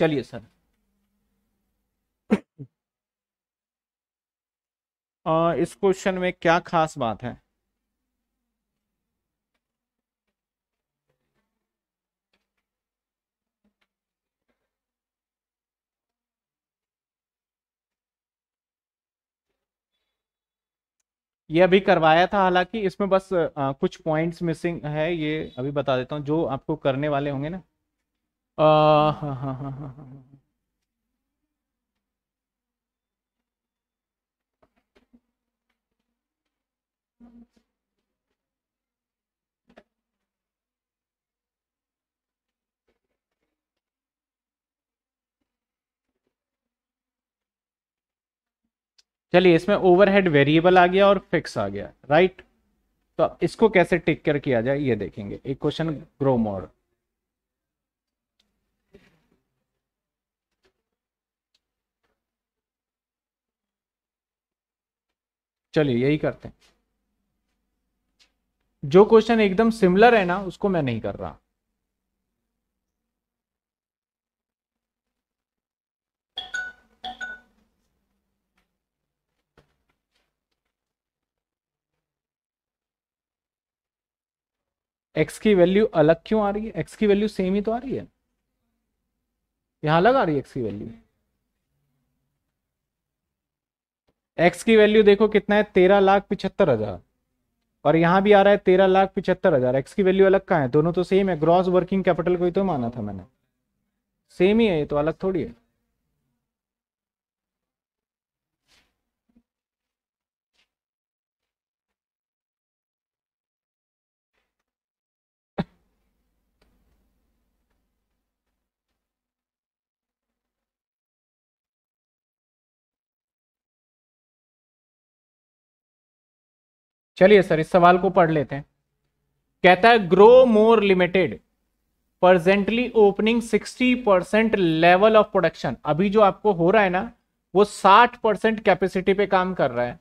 चलिए सर आ, इस क्वेश्चन में क्या खास बात है ये अभी करवाया था हालांकि इसमें बस आ, कुछ पॉइंट्स मिसिंग है ये अभी बता देता हूँ जो आपको करने वाले होंगे ना हाँ हाँ हाँ चलिए इसमें ओवरहेड वेरिएबल आ गया और फिक्स आ गया राइट तो इसको कैसे टेक कर किया जाए ये देखेंगे एक क्वेश्चन ग्रो मोड चलिए यही करते हैं जो क्वेश्चन एकदम सिमिलर है ना उसको मैं नहीं कर रहा एक्स की वैल्यू अलग क्यों आ रही है एक्स की वैल्यू सेम ही तो आ रही है यहां अलग आ रही है एक्स की वैल्यू एक्स की वैल्यू देखो कितना है तेरह लाख पिछहत्तर हजार और यहाँ भी आ रहा है तेरह लाख पिछहत्तर हजार एक्स की वैल्यू अलग कहाँ है दोनों तो सेम है ग्रॉस वर्किंग कैपिटल को ही तो माना था मैंने सेम ही है ये तो अलग थोड़ी है चलिए सर इस सवाल को पढ़ लेते हैं कहता है Grow More Limited presently opening 60 percent level of production अभी जो आपको हो रहा है ना वो 60 परसेंट कैपेसिटी पे काम कर रहा है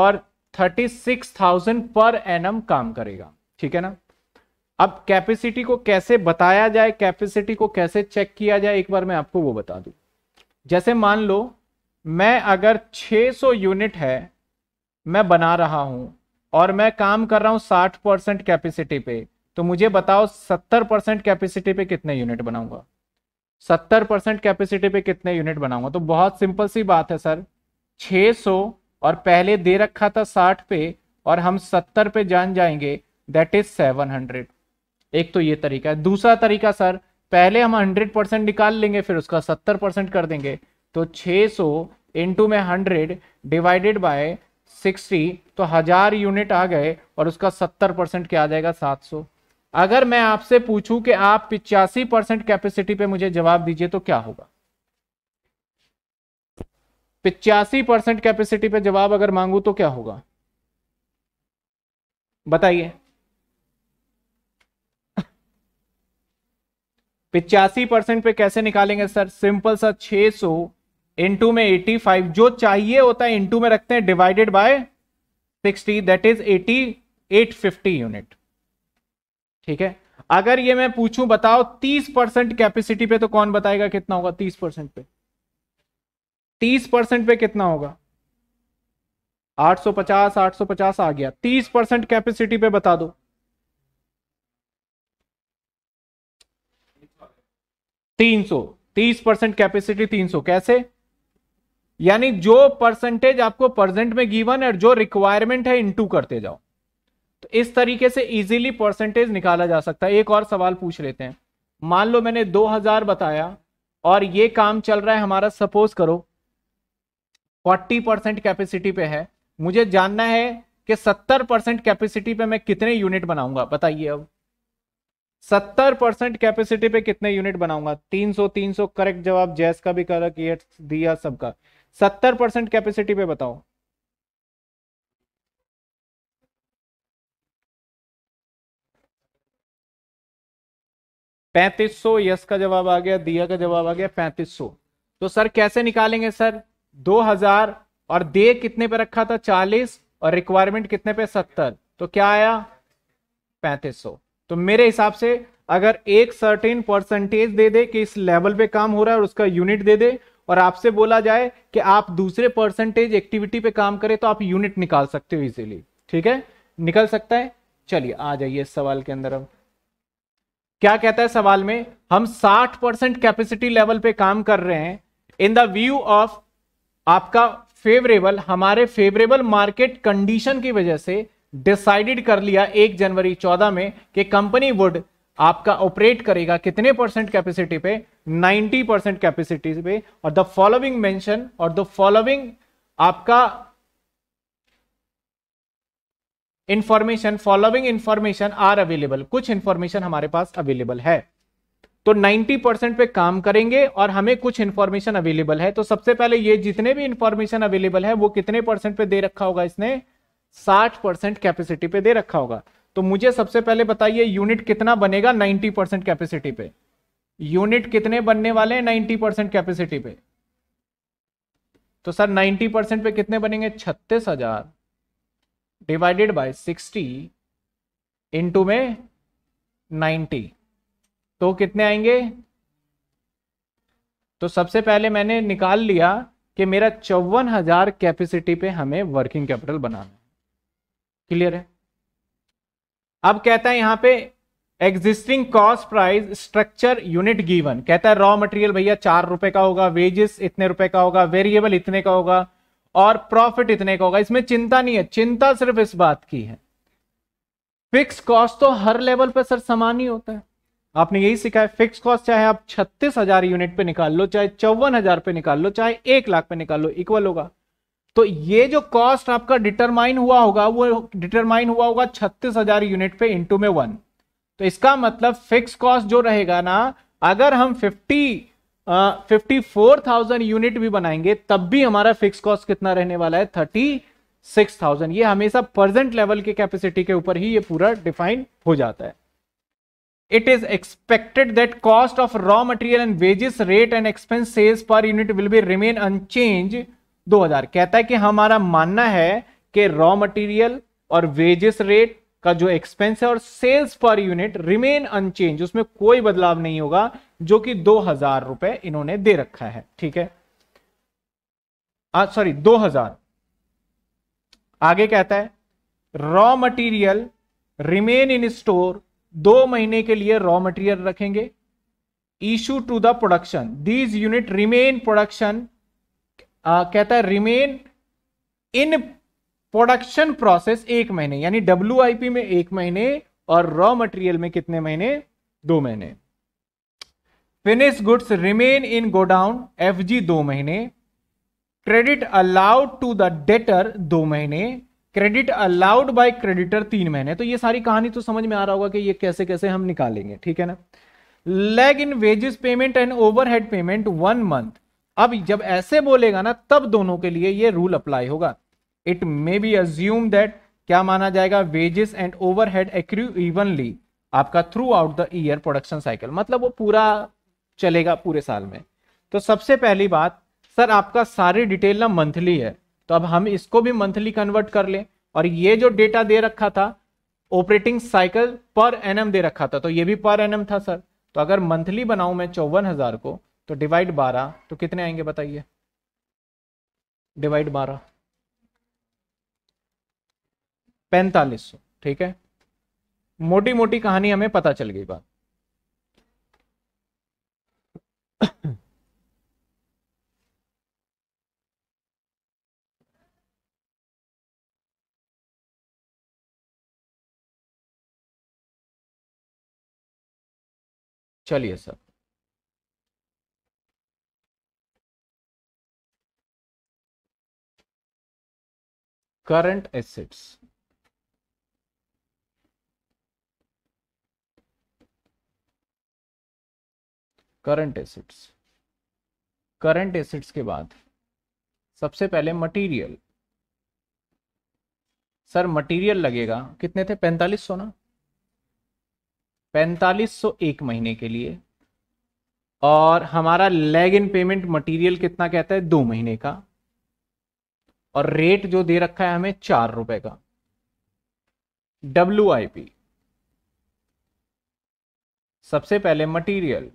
और 36,000 पर एनम काम करेगा ठीक है ना अब कैपेसिटी को कैसे बताया जाए कैपेसिटी को कैसे चेक किया जाए एक बार मैं आपको वो बता दू जैसे मान लो मैं अगर 600 यूनिट है मैं बना रहा हूं और मैं काम कर रहा हूं साठ परसेंट कैपेसिटी पे तो मुझे बताओ सत्तर परसेंट कैपेसिटी पे कितने यूनिट बनाऊंगा सत्तर परसेंट कैपेसिटी पे कितने यूनिट बनाऊंगा तो बहुत सिंपल सी बात है सर 600 और पहले दे रखा था 60 पे और हम 70 पे जान जाएंगे दैट इज 700 एक तो ये तरीका है दूसरा तरीका सर पहले हम 100 परसेंट निकाल लेंगे फिर उसका 70 परसेंट कर देंगे तो 600 सौ इंटू में हंड्रेड डिवाइडेड बाय सिक्सटी तो हजार यूनिट आ गए और उसका सत्तर परसेंट क्या आ जाएगा सात सौ अगर मैं आपसे पूछूं कि आप पिचासी परसेंट कैपेसिटी पे मुझे जवाब दीजिए तो क्या होगा पिचासी परसेंट कैपेसिटी पे जवाब अगर मांगू तो क्या होगा बताइए पिचासी परसेंट पे कैसे निकालेंगे सर सिंपल सा 600 इंटू में 85 जो चाहिए होता है इंटू में रखते हैं divided by 60 that is 8850 unit ठीक है अगर ये मैं पूछूं बताओ 30 परसेंट कैपेसिटी पे तो कौन बताएगा कितना होगा 30 परसेंट पे 30 परसेंट पे कितना होगा 850 850 आ गया 30 परसेंट कैपेसिटी पे बता दो 300 30 परसेंट कैपेसिटी 300 कैसे यानी जो परसेंटेज आपको परसेंट में गिवन है जो रिक्वायरमेंट है इनटू करते जाओ तो इस तरीके से इजीली परसेंटेज निकाला जा सकता है एक और सवाल पूछ लेते हैं मान लो मैंने 2000 बताया और ये काम चल रहा है हमारा सपोज करो 40 परसेंट कैपेसिटी पे है मुझे जानना है कि 70 परसेंट कैपेसिटी पे मैं कितने यूनिट बनाऊंगा बताइए अब 70 परसेंट कैपेसिटी पे कितने यूनिट बनाऊंगा 300 300 करेक्ट जवाब जैस का भी करेक्ट दिया सबका सत्तर परसेंट कैपेसिटी पे बताओ पैंतीस सौ यस का जवाब आ गया दिया का जवाब आ गया पैंतीस सौ तो सर कैसे निकालेंगे सर दो हजार और दे कितने पे रखा था चालीस और रिक्वायरमेंट कितने पे सत्तर तो क्या आया पैंतीस सौ तो मेरे हिसाब से अगर एक सर्टेन परसेंटेज दे दे कि इस लेवल पे काम हो रहा है और उसका यूनिट दे दे और आपसे बोला जाए कि आप दूसरे परसेंटेज एक्टिविटी पे काम करें तो आप यूनिट निकाल सकते हो इजीली ठीक है निकल सकता है चलिए आ जाइए इस सवाल के अंदर अब क्या कहता है सवाल में हम 60 परसेंट कैपेसिटी लेवल पे काम कर रहे हैं इन द व्यू ऑफ आपका फेवरेबल हमारे फेवरेबल मार्केट कंडीशन की वजह से डिसाइडेड कर लिया एक जनवरी चौदह में कि कंपनी वुड आपका ऑपरेट करेगा कितने परसेंट कैपेसिटी पे 90 परसेंट कैपेसिटी पे और द फॉलोइंग मेंशन और द फॉलोइंग आपका information following information are available कुछ इंफॉर्मेशन हमारे पास अवेलेबल है तो 90 परसेंट पे काम करेंगे और हमें कुछ इंफॉर्मेशन अवेलेबल है तो सबसे पहले ये जितने भी इंफॉर्मेशन अवेलेबल है वो कितने परसेंट पे दे रखा होगा इसने 60 परसेंट कैपेसिटी पे दे रखा होगा तो मुझे सबसे पहले बताइए यूनिट कितना बनेगा 90 परसेंट कैपेसिटी पे यूनिट कितने बनने वाले हैं नाइन्टी परसेंट कैपेसिटी पे तो सर नाइन्टी परसेंट पे कितने बनेंगे छत्तीस हजार डिवाइडेड बाय सिक्सटी इंटू में नाइन्टी तो कितने आएंगे तो सबसे पहले मैंने निकाल लिया कि मेरा चौवन हजार कैपेसिटी पे हमें वर्किंग कैपिटल बनाना है क्लियर है अब कहता है यहां पे existing cost price structure unit given कहता है रॉ मटेरियल भैया चार रुपए का होगा वेजेस इतने रुपए का होगा वेरिएबल इतने का होगा और प्रॉफिट इतने का होगा इसमें चिंता नहीं है चिंता सिर्फ इस बात की है फिक्स कॉस्ट तो हर लेवल पर सर समान ही होता है आपने यही सीखा है फिक्स कॉस्ट चाहे आप छत्तीस हजार यूनिट पे निकाल लो चाहे चौवन हजार पे निकाल लो चाहे एक लाख पे निकाल लो इक्वल होगा तो ये जो कॉस्ट आपका डिटरमाइन हुआ होगा वो डिटरमाइन हुआ होगा छत्तीस हजार यूनिट पे इंटू में वन तो इसका मतलब फिक्स कॉस्ट जो रहेगा ना अगर हम fifty fifty four thousand unit भी बनाएंगे तब भी हमारा फिक्स कॉस्ट कितना रहने वाला है थर्टी सिक्स थाउजेंड ये हमेशा प्रेजेंट लेवल के कैपेसिटी के ऊपर ही ये पूरा डिफाइन हो जाता है it is expected that cost of raw material and wages rate and expense per unit will be remain unchange दो 2000 कहता है कि हमारा मानना है कि रॉ मटेरियल और वेजेस रेट का जो एक्सपेंस है और sales per unit remain unchange उसमें कोई बदलाव नहीं होगा जो कि दो हजार रुपए इन्होंने दे रखा है ठीक है सॉरी दो हजार आगे कहता है raw material remain in store दो महीने के लिए रॉ मटेरियल रखेंगे issue to the production these unit remain production कहता है रिमेन इन प्रोडक्शन प्रोसेस एक महीने यानी डब्ल्यू में एक महीने और रॉ मटेरियल में कितने महीने दो महीने finish goods remain in godown F G दो महीने credit allowed to the debtor दो महीने क्रेडिट अलाउड बाय क्रेडिटर तीन महीने तो ये सारी कहानी तो समझ में आ रहा होगा कि ये कैसे कैसे हम निकालेंगे ठीक है ना lag in wages payment and overhead payment one month अब जब ऐसे बोलेगा ना तब दोनों के लिए ये रूल अप्लाई होगा it may be assume that क्या माना जाएगा wages and overhead evenly आपका throughout the year production cycle मतलब वो पूरा चलेगा पूरे साल में तो सबसे पहली बात सर आपका सारी डिटेल ना मंथली है तो अब हम इसको भी मंथली कन्वर्ट कर लें और ये जो डेटा दे रखा था ऑपरेटिंग साइकिल पर एन दे रखा था तो ये भी पर एन था सर तो अगर मंथली बनाऊं मैं चौवन हजार को तो डिवाइड बारह तो कितने आएंगे बताइए डिवाइड बारह पैंतालीस ठीक है मोटी मोटी कहानी हमें पता चल गई बात चलिए sir current assets current assets current assets के बाद सबसे पहले मटेरियल सर मटेरियल लगेगा कितने थे पैंतालीस सौ ना पैंतालीस सौ एक महीने के लिए और हमारा लैग इन पेमेंट मटेरियल कितना कहता है दो महीने का और रेट जो दे रखा है हमें चार रुपए का डब्ल्यू आई पी सबसे पहले मटेरियल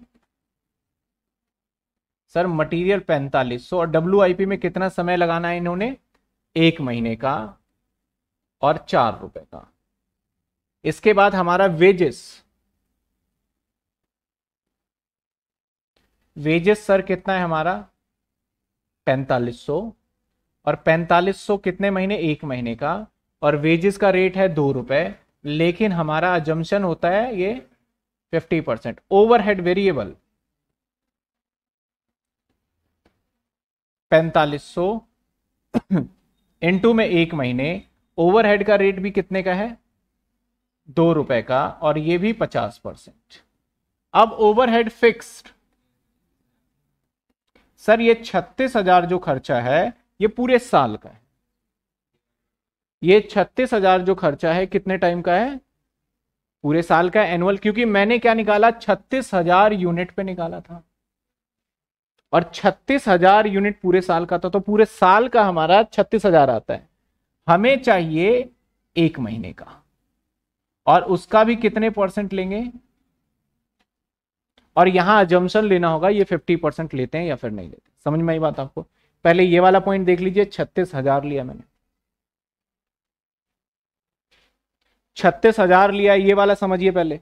सर मटेरियल पैंतालीस सौ और डब्ल्यू में कितना समय लगाना है इन्होंने एक महीने का और चार रुपए का इसके बाद हमारा वेजेस वेजेस सर कितना है हमारा पैंतालीस सौ और पैंतालीस सौ कितने महीने एक महीने का और वेजेस का रेट है दो रुपए लेकिन हमारा अजम्पन होता है ये फिफ्टी परसेंट ओवर वेरिएबल पैंतालीस सौ इंटू में एक महीने ओवरहेड का रेट भी कितने का है दो रुपए का और ये भी पचास परसेंट अब ओवरहेड फिक्स्ड सर ये छत्तीस हजार जो खर्चा है ये पूरे साल का है ये छत्तीस हजार जो खर्चा है कितने टाइम का है पूरे साल का एनुअल क्योंकि मैंने क्या निकाला छत्तीस हजार यूनिट पे निकाला था और छत्तीस हजार यूनिट पूरे साल का था तो पूरे साल का हमारा छत्तीस हजार आता है हमें चाहिए एक महीने का और उसका भी कितने परसेंट लेंगे और यहां अजम्पन लेना होगा ये फिफ्टी परसेंट लेते हैं या फिर नहीं लेते समझ में आई बात आपको पहले ये वाला पॉइंट देख लीजिए छत्तीस हजार लिया मैंने छत्तीस हजार लिया ये वाला समझिए पहले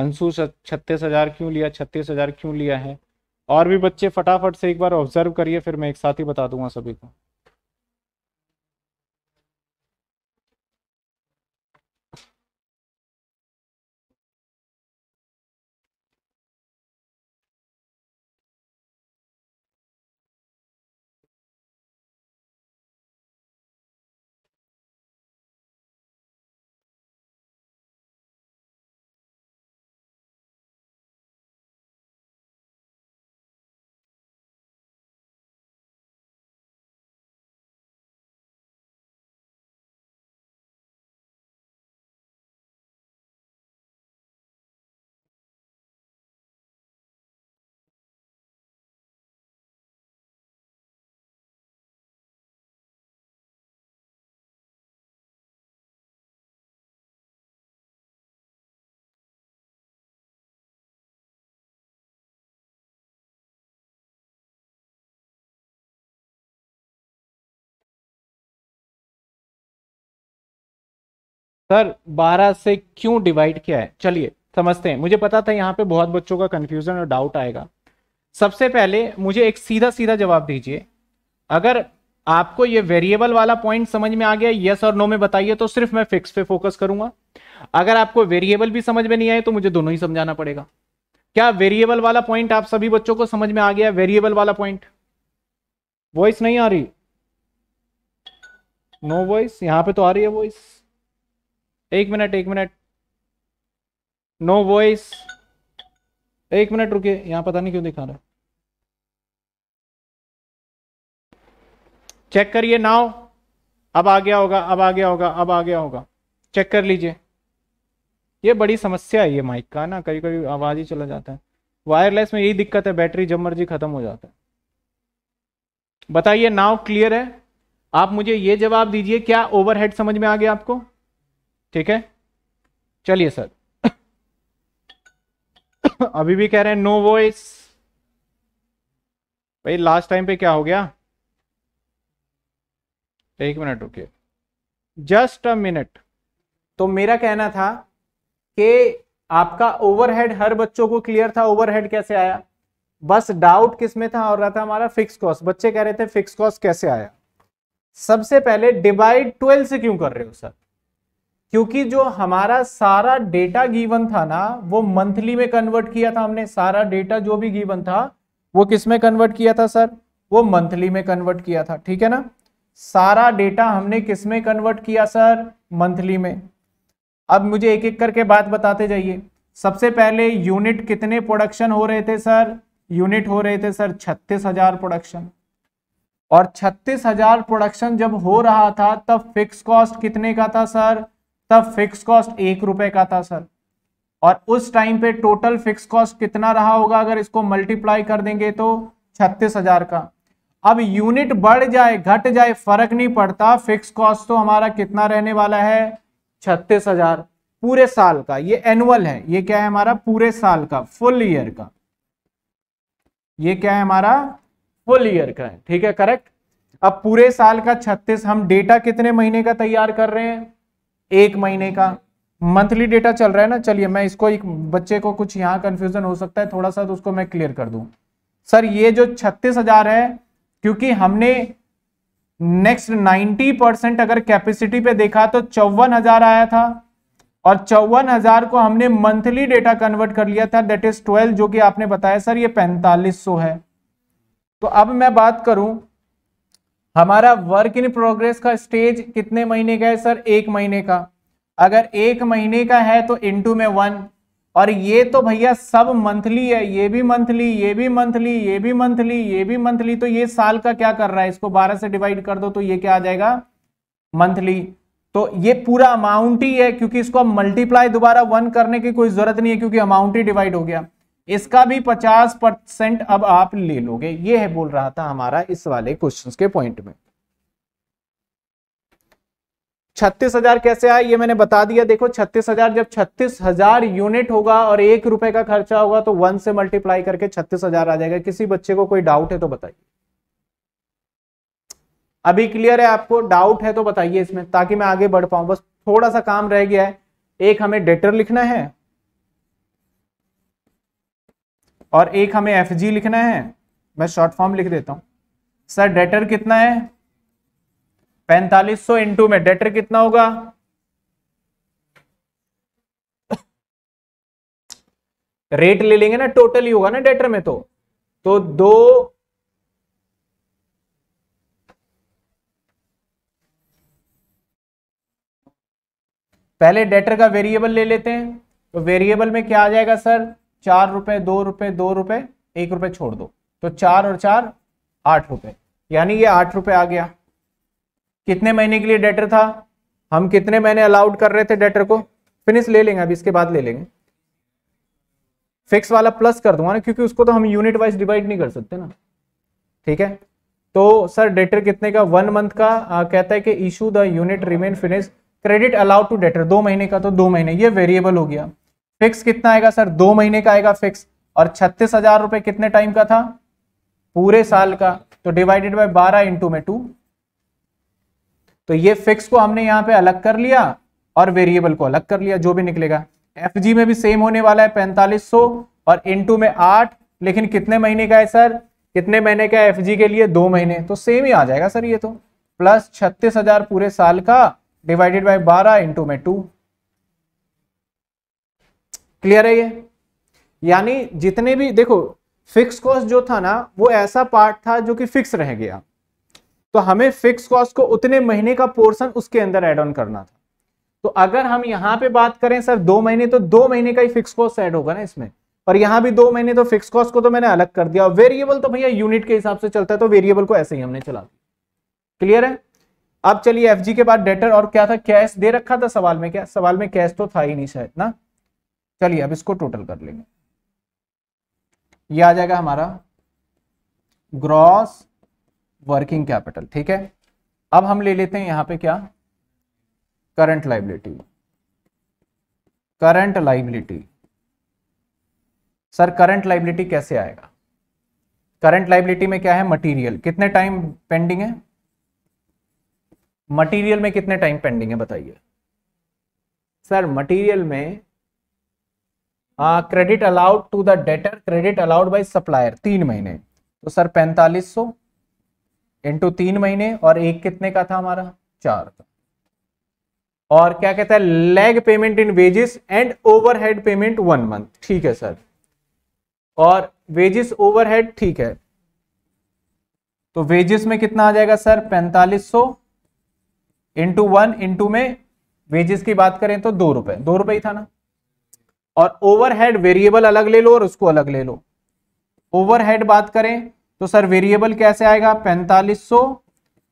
अंशु छत्तीस हज़ार क्यों लिया छत्तीस हज़ार क्यों लिया है और भी बच्चे फटाफट से एक बार ऑब्जर्व करिए फिर मैं एक साथ ही बता दूंगा सभी को सर 12 से क्यों डिवाइड किया है चलिए समझते हैं मुझे पता था यहाँ पे बहुत बच्चों का कंफ्यूजन और डाउट आएगा सबसे पहले मुझे एक सीधा सीधा जवाब दीजिए अगर आपको ये वेरिएबल वाला पॉइंट समझ में आ गया यस और नो में बताइए तो सिर्फ मैं फिक्स पे फोकस करूंगा अगर आपको वेरिएबल भी समझ में नहीं आए तो मुझे दोनों ही समझाना पड़ेगा क्या वेरिएबल वाला पॉइंट आप सभी बच्चों को समझ में आ गया वेरिएबल वाला पॉइंट वॉइस नहीं आ रही नो वॉइस यहां पे तो आ रही है वॉइस एक मिनट एक मिनट नो वॉइस एक मिनट रुकिए यहां पता नहीं क्यों दिखा रहा चेक करिए नाव अब आ गया होगा अब आ गया होगा अब आ गया होगा चेक कर लीजिए ये बड़ी समस्या है ये माइक का ना कभी कभी आवाज ही चला जाता है वायरलेस में यही दिक्कत है बैटरी जब मर्जी खत्म हो जाता है बताइए नाव क्लियर है आप मुझे ये जवाब दीजिए क्या ओवरहेड समझ में आ गया आपको ठीक है चलिए सर अभी भी कह रहे हैं नो वॉइस भाई लास्ट टाइम पे क्या हो गया एक मिनट रुकिए जस्ट अ मिनट तो मेरा कहना था कि आपका ओवरहेड हर बच्चों को क्लियर था ओवरहेड कैसे आया बस डाउट किस में था और रहा था हमारा फिक्स कॉस्ट बच्चे कह रहे थे फिक्स कॉस्ट कैसे आया सबसे पहले डिवाइड ट्वेल्व से क्यों कर रहे हो सर क्योंकि जो हमारा सारा डेटा गिवन था ना वो मंथली में कन्वर्ट किया था हमने सारा डेटा जो भी गिवन था वो किस में कन्वर्ट किया था सर वो मंथली में कन्वर्ट किया था ठीक है ना सारा डेटा हमने किस में कन्वर्ट किया सर मंथली में अब मुझे एक एक करके बात बताते जाइए सबसे पहले यूनिट कितने प्रोडक्शन हो रहे थे सर यूनिट हो रहे थे सर छत्तीस हजार प्रोडक्शन और छत्तीस हजार प्रोडक्शन जब हो रहा था तब फिक्स कॉस्ट कितने का था सर तब फिक्स कॉस्ट एक रुपए का था सर और उस टाइम पे टोटल फिक्स कॉस्ट कितना रहा होगा अगर इसको मल्टीप्लाई कर देंगे तो छत्तीस हजार का अब यूनिट बढ़ जाए घट जाए फर्क नहीं पड़ता फिक्स कॉस्ट तो हमारा कितना रहने वाला है छत्तीस हजार पूरे साल का ये एनुअल है ये क्या है हमारा पूरे साल का फुल ईयर का ये क्या है हमारा फुल ईयर का है ठीक है करेक्ट अब पूरे साल का छत्तीस हम डेटा कितने महीने का तैयार कर रहे हैं एक महीने का मंथली डेटा चल रहा है ना चलिए मैं इसको एक बच्चे को कुछ यहाँ कंफ्यूजन हो सकता है थोड़ा सा तो उसको मैं क्लियर कर दू सर ये जो छत्तीस हजार है क्योंकि हमने नेक्स्ट 90 परसेंट अगर कैपेसिटी पे देखा तो चौवन हजार आया था और चौवन हजार को हमने मंथली डेटा कन्वर्ट कर लिया था दैट इज 12 जो कि आपने बताया सर ये पैंतालीस है तो अब मैं बात करूं हमारा वर्क इन प्रोग्रेस का स्टेज कितने महीने का है सर एक महीने का अगर एक महीने का है तो इनटू में वन और ये तो भैया सब मंथली है ये भी मंथली ये भी मंथली ये भी मंथली ये भी मंथली तो ये साल का क्या कर रहा है इसको 12 से डिवाइड कर दो तो ये क्या आ जाएगा मंथली तो ये पूरा अमाउंट ही है क्योंकि इसको मल्टीप्लाई दोबारा वन करने की कोई जरूरत नहीं है क्योंकि अमाउंट ही डिवाइड हो गया इसका भी 50 परसेंट अब आप ले लोगे ये है बोल रहा था हमारा इस वाले क्वेश्चन के पॉइंट में छत्तीस हजार कैसे आए ये मैंने बता दिया देखो छत्तीस हजार जब छत्तीस हजार यूनिट होगा और एक रुपए का खर्चा होगा तो वन से मल्टीप्लाई करके छत्तीस हजार आ जाएगा किसी बच्चे को कोई डाउट है तो बताइए अभी क्लियर है आपको डाउट है तो बताइए इसमें ताकि मैं आगे बढ़ पाऊं बस थोड़ा सा काम रह गया है एक हमें डेटर लिखना है और एक हमें एफ जी लिखना है मैं शॉर्ट फॉर्म लिख देता हूं सर डेटर कितना है पैंतालीस सौ इंटू में डेटर कितना होगा रेट ले लेंगे ना टोटल ही होगा ना डेटर में तो तो दो पहले डेटर का वेरिएबल ले लेते हैं तो वेरिएबल में क्या आ जाएगा सर चार रुपए दो रुपए दो रुपए एक रुपए छोड़ दो तो चार और चार आठ रुपए यानी ये आठ रुपए आ गया कितने महीने के लिए डेटर था हम कितने महीने अलाउड कर रहे थे डेटर को फिनिश ले लेंगे अभी इसके बाद ले लेंगे फिक्स वाला प्लस कर दूंगा ना क्योंकि उसको तो हम यूनिट वाइज डिवाइड नहीं कर सकते ना ठीक है तो सर डेटर कितने का वन मंथ का आ, कहता है कि issue the unit remain finish credit allowed to debtor दो महीने का तो दो महीने ये वेरिएबल हो गया फिक्स कितना आएगा सर दो महीने का आएगा फिक्स और छत्तीस हजार रुपए कितने टाइम का था पूरे साल का तो डिवाइडेड बाय बारह इंटू में टू तो ये फिक्स को हमने यहां पे अलग कर लिया और वेरिएबल को अलग कर लिया जो भी निकलेगा एफ जी में भी सेम होने वाला है पैंतालीस सौ और इंटू में आठ लेकिन कितने महीने का है सर कितने महीने का एफ जी के लिए दो महीने तो सेम ही आ जाएगा सर ये तो प्लस छत्तीस हजार पूरे साल का डिवाइडेड बाय बारह इंटू में टू क्लियर है ये यानी जितने भी देखो फिक्स कॉस्ट जो था ना वो ऐसा पार्ट था जो कि फिक्स रह गया तो हमें फिक्स कॉस्ट को उतने महीने का पोर्शन उसके अंदर एड ऑन करना था तो अगर हम यहाँ पे बात करें सर दो महीने तो दो महीने का ही फिक्स कॉस्ट ऐड होगा ना इसमें और यहाँ भी दो महीने तो फिक्स कॉस्ट को तो मैंने अलग कर दिया और वेरिएबल तो भैया यूनिट के हिसाब से चलता है तो वेरिएबल को ऐसे ही हमने चला दिया क्लियर है अब चलिए एफ के बाद डेटर और क्या था कैश दे रखा था सवाल में क्या सवाल में कैश तो था ही नहीं शायद ना चलिए अब इसको टोटल कर लेंगे ये आ जाएगा हमारा ग्रॉस वर्किंग कैपिटल ठीक है अब हम ले लेते हैं यहां पे क्या current liability current liability sir current liability कैसे आएगा करंट लाइबिलिटी में क्या है मटेरियल कितने टाइम पेंडिंग है मटेरियल में कितने टाइम पेंडिंग है बताइए सर मटेरियल में credit allowed to the debtor credit allowed by supplier तीन महीने तो सर पैंतालीस सौ इंटू तीन महीने और एक कितने का था हमारा चार का और क्या कहता है lag payment in wages and overhead payment one month ठीक है सर और वेजेस ओवरहेड ठीक है तो वेजेस में कितना आ जाएगा सर पैंतालीस सौ इंटू वन इंटू में वेजेस की बात करें तो दो रुपए दो रुपए ही था ना और ओवरहेड वेरिएबल अलग ले लो और उसको अलग ले लो ओवरहेड बात करें तो सर वेरिएबल कैसे आएगा पैंतालीस सौ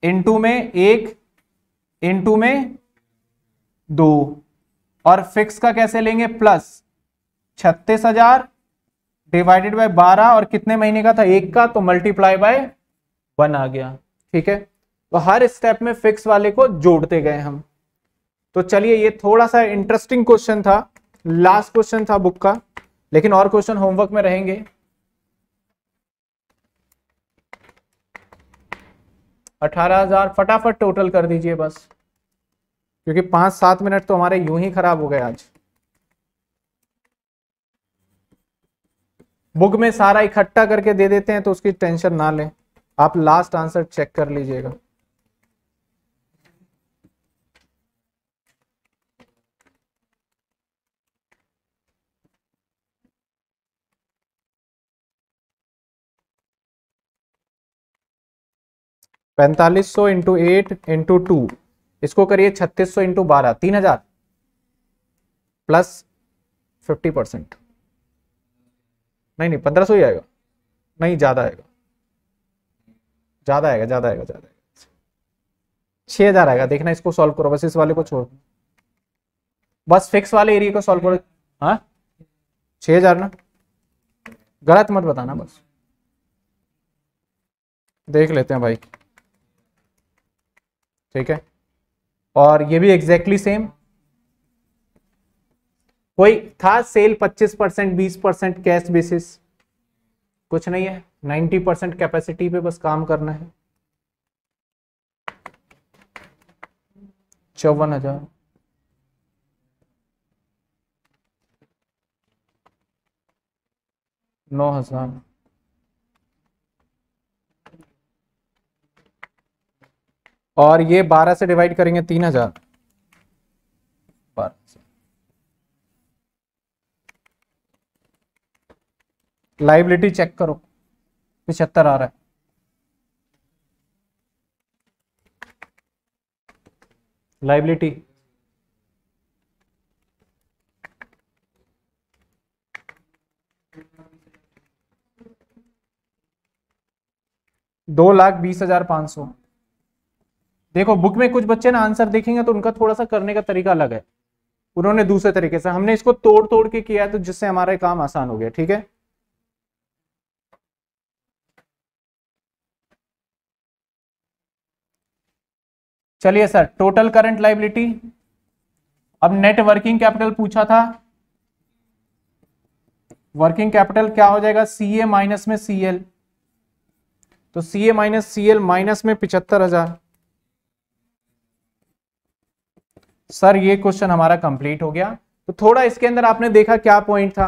इंटू में एक इंटू में दो और फिक्स का कैसे लेंगे प्लस छत्तीस हजार डिवाइडेड बाय बारह और कितने महीने का था एक का तो मल्टीप्लाई बाय वन आ गया ठीक है तो हर स्टेप में फिक्स वाले को जोड़ते गए हम तो चलिए ये थोड़ा सा इंटरेस्टिंग क्वेश्चन था लास्ट क्वेश्चन था बुक का लेकिन और क्वेश्चन होमवर्क में रहेंगे अठारह हजार फटाफट टोटल कर दीजिए बस क्योंकि पांच सात मिनट तो हमारे यूं ही खराब हो गए आज बुक में सारा इकट्ठा करके दे देते हैं तो उसकी टेंशन ना लें आप लास्ट आंसर चेक कर लीजिएगा पैंतालीस सौ इंटू एट इंटू टू इसको करिए छत्तीस सौ इंटू बारह तीन हजार प्लस फिफ्टी परसेंट नहीं नहीं पंद्रह सौ ही आएगा नहीं ज्यादा आएगा ज्यादा आएगा ज्यादा आएगा ज्यादा आएगा छह हजार आएगा देखना इसको सॉल्व करो बस इस वाले को छोड़ बस फिक्स वाले एरिया को सॉल्व करो हाँ छह हजार ना गलत मत बताना बस देख लेते हैं भाई ठीक है और ये भी एग्जैक्टली exactly सेम कोई था सेल 25 परसेंट बीस परसेंट कैश बेसिस कुछ नहीं है 90 परसेंट कैपेसिटी पे बस काम करना है चौवन हजार नौ हजार और ये बारह से डिवाइड करेंगे तीन हजार लाइबिलिटी चेक करो पिछहत्तर आ रहा है लाइबिलिटी दो लाख बीस हजार पांच सौ देखो बुक में कुछ बच्चे ना आंसर देखेंगे तो उनका थोड़ा सा करने का तरीका अलग है उन्होंने दूसरे तरीके से हमने इसको तोड़ तोड़ के किया तो जिससे हमारा काम आसान हो गया ठीक है चलिए सर टोटल करंट लाइबिलिटी अब नेट वर्किंग कैपिटल पूछा था वर्किंग कैपिटल क्या हो जाएगा सीए माइनस में सीएल तो सीए माइनस सीएल माइनस में पिछहत्तर हजार सर ये क्वेश्चन हमारा कंप्लीट हो गया तो थोड़ा इसके अंदर आपने देखा क्या पॉइंट था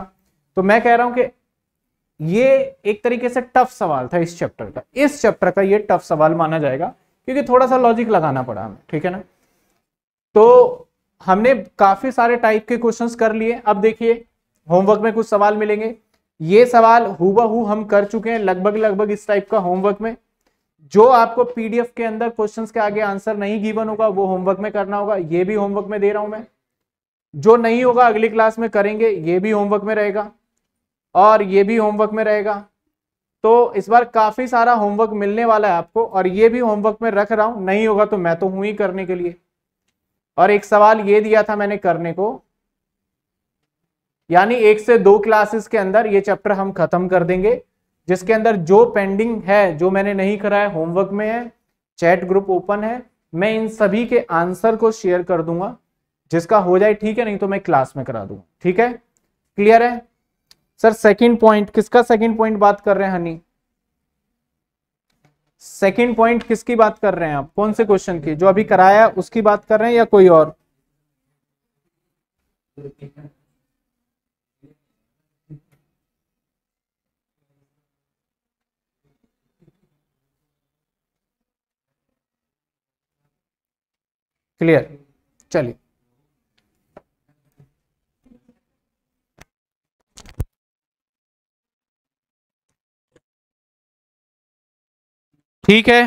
तो मैं कह रहा हूं कि ये एक तरीके से टफ सवाल था इस चैप्टर का इस चैप्टर का ये टफ सवाल माना जाएगा क्योंकि थोड़ा सा लॉजिक लगाना पड़ा हमें ठीक है ना तो हमने काफी सारे टाइप के क्वेश्चन कर लिए अब देखिए होमवर्क में कुछ सवाल मिलेंगे ये सवाल हु हम कर चुके हैं लगभग लगभग इस टाइप का होमवर्क में जो आपको पीडीएफ के अंदर क्वेश्चंस के आगे आंसर नहीं गिवन होगा वो होमवर्क में करना होगा ये भी होमवर्क में दे रहा हूं मैं जो नहीं होगा अगली क्लास में करेंगे ये भी होमवर्क में रहेगा और ये भी होमवर्क में रहेगा तो इस बार काफी सारा होमवर्क मिलने वाला है आपको और ये भी होमवर्क में रख रहा हूं नहीं होगा तो मैं तो हूं ही करने के लिए और एक सवाल ये दिया था मैंने करने को यानी एक से दो क्लासेस के अंदर ये चैप्टर हम खत्म कर देंगे जिसके अंदर जो पेंडिंग है जो मैंने नहीं करा है होमवर्क में है चैट ग्रुप ओपन है मैं इन सभी के आंसर को शेयर कर दूंगा जिसका हो जाए ठीक है नहीं तो मैं क्लास में करा दूंगा ठीक है क्लियर है सर सेकंड पॉइंट किसका सेकंड पॉइंट बात कर रहे हैं हनी सेकंड पॉइंट किसकी बात कर रहे हैं आप कौन से क्वेश्चन की जो अभी कराया उसकी बात कर रहे हैं या कोई और क्लियर चलिए ठीक है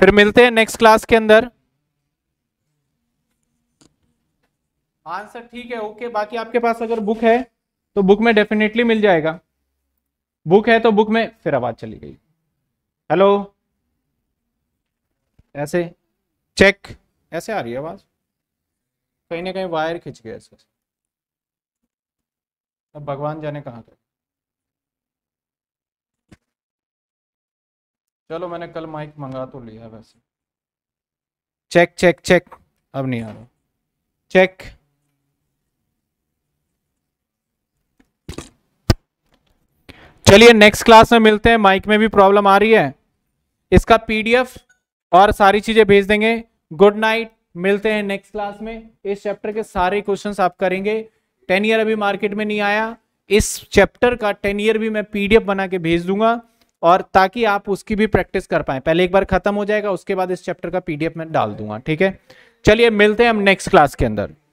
फिर मिलते हैं नेक्स्ट क्लास के अंदर आंसर ठीक है ओके बाकी आपके पास अगर बुक है तो बुक में डेफिनेटली मिल जाएगा बुक है तो बुक में फिर आवाज चली गई हेलो ऐसे चेक ऐसे आ रही है आवाज कहीं ना कहीं वायर खिंच गया ऐसे अब भगवान जाने कहाँ गए चलो मैंने कल माइक मंगा तो लिया वैसे चेक चेक चेक अब नहीं आ रहा चेक चलिए नेक्स्ट क्लास में मिलते हैं माइक में भी प्रॉब्लम आ रही है इसका पीडीएफ और सारी चीजें भेज देंगे गुड नाइट मिलते हैं नेक्स्ट क्लास में इस चैप्टर के सारे क्वेश्चंस आप करेंगे टेन ईयर अभी मार्केट में नहीं आया इस चैप्टर का टेन ईयर भी मैं पीडीएफ बना के भेज दूंगा और ताकि आप उसकी भी प्रैक्टिस कर पाए पहले एक बार खत्म हो जाएगा उसके बाद इस चैप्टर का पीडीएफ मैं डाल दूंगा ठीक है चलिए मिलते हैं हम नेक्स्ट क्लास के अंदर